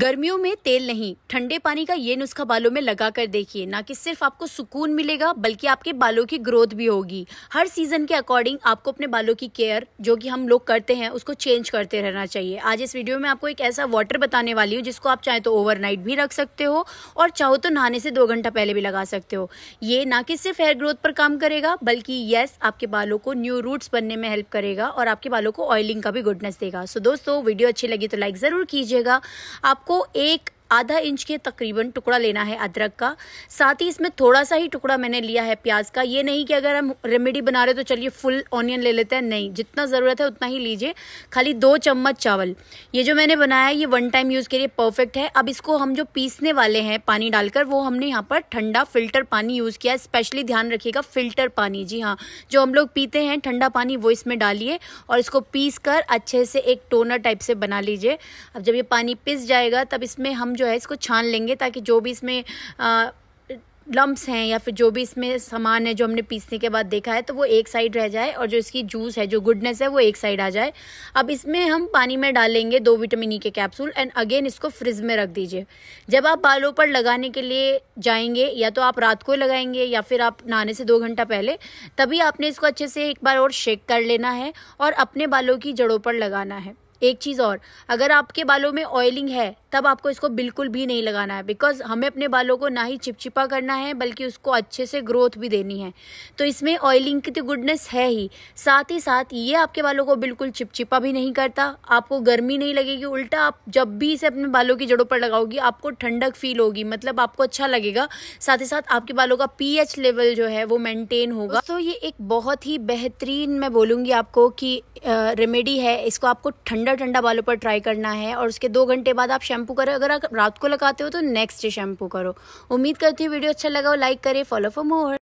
गर्मियों में तेल नहीं ठंडे पानी का ये नुस्खा बालों में लगा कर देखिए ना कि सिर्फ आपको सुकून मिलेगा बल्कि आपके बालों की ग्रोथ भी होगी हर सीजन के अकॉर्डिंग आपको अपने बालों की केयर जो कि हम लोग करते हैं उसको चेंज करते रहना चाहिए आज इस वीडियो में आपको एक ऐसा वाटर बताने वाली हूँ जिसको आप चाहे तो ओवरनाइट भी रख सकते हो और चाहो तो नहाने से दो घंटा पहले भी लगा सकते हो ये ना कि सिर्फ हेयर ग्रोथ पर काम करेगा बल्कि येस आपके बालों को न्यू रूट्स बनने में हेल्प करेगा और आपके बालों को ऑयलिंग का भी गुडनेस देगा सो दोस्तों वीडियो अच्छी लगी तो लाइक ज़रूर कीजिएगा आप आपको एक आधा इंच के तकरीबन टुकड़ा लेना है अदरक का साथ ही इसमें थोड़ा सा ही टुकड़ा मैंने लिया है प्याज का ये नहीं कि अगर हम रेमेडी बना रहे तो चलिए फुल ऑनियन ले लेते हैं नहीं जितना ज़रूरत है उतना ही लीजिए खाली दो चम्मच चावल ये जो मैंने बनाया है ये वन टाइम यूज़ के लिए परफेक्ट है अब इसको हम जो पीसने वाले हैं पानी डालकर वो हमने यहाँ पर ठंडा फिल्टर पानी यूज़ किया है स्पेशली ध्यान रखिएगा फिल्टर पानी जी हाँ जो हम लोग पीते हैं ठंडा पानी वो इसमें डालिए और इसको पीस कर अच्छे से एक टोनर टाइप से बना लीजिए अब जब ये पानी पिस जाएगा तब इसमें हम जो है इसको छान लेंगे ताकि जो भी इसमें लम्ब्स हैं या फिर जो भी इसमें सामान है जो हमने पीसने के बाद देखा है तो वो एक साइड रह जाए और जो इसकी जूस है जो गुडनेस है वो एक साइड आ जाए अब इसमें हम पानी में डालेंगे दो विटामिन ई e के कैप्सूल एंड अगेन इसको फ्रिज में रख दीजिए जब आप बालों पर लगाने के लिए जाएंगे या तो आप रात को लगाएंगे या फिर आप नहाने से दो घंटा पहले तभी आपने इसको अच्छे से एक बार और शेक कर लेना है और अपने बालों की जड़ों पर लगाना है एक चीज़ और अगर आपके बालों में ऑयलिंग है तब आपको इसको बिल्कुल भी नहीं लगाना है बिकॉज हमें अपने बालों को ना ही चिपचिपा करना है बल्कि उसको अच्छे से ग्रोथ भी देनी है तो इसमें ऑयलिंग की तो गुडनेस है ही साथ ही साथ ये आपके बालों को बिल्कुल चिपचिपा भी नहीं करता आपको गर्मी नहीं लगेगी उल्टा आप जब भी इसे अपने बालों की जड़ों पर लगाओगी आपको ठंडक फील होगी मतलब आपको अच्छा लगेगा साथ ही साथ आपके बालों का पी लेवल जो है वो मेनटेन होगा तो ये एक बहुत ही बेहतरीन मैं बोलूँगी आपको कि रेमेडी है इसको आपको ठंडा ठंडा बालों पर ट्राई करना है और उसके दो घंटे बाद आप शैम्पू करें अगर आप रात को लगाते हो तो नेक्स्ट डे शैम्पू करो उम्मीद करती हूँ वीडियो अच्छा लगा हो लाइक करें फॉलो फॉर मोर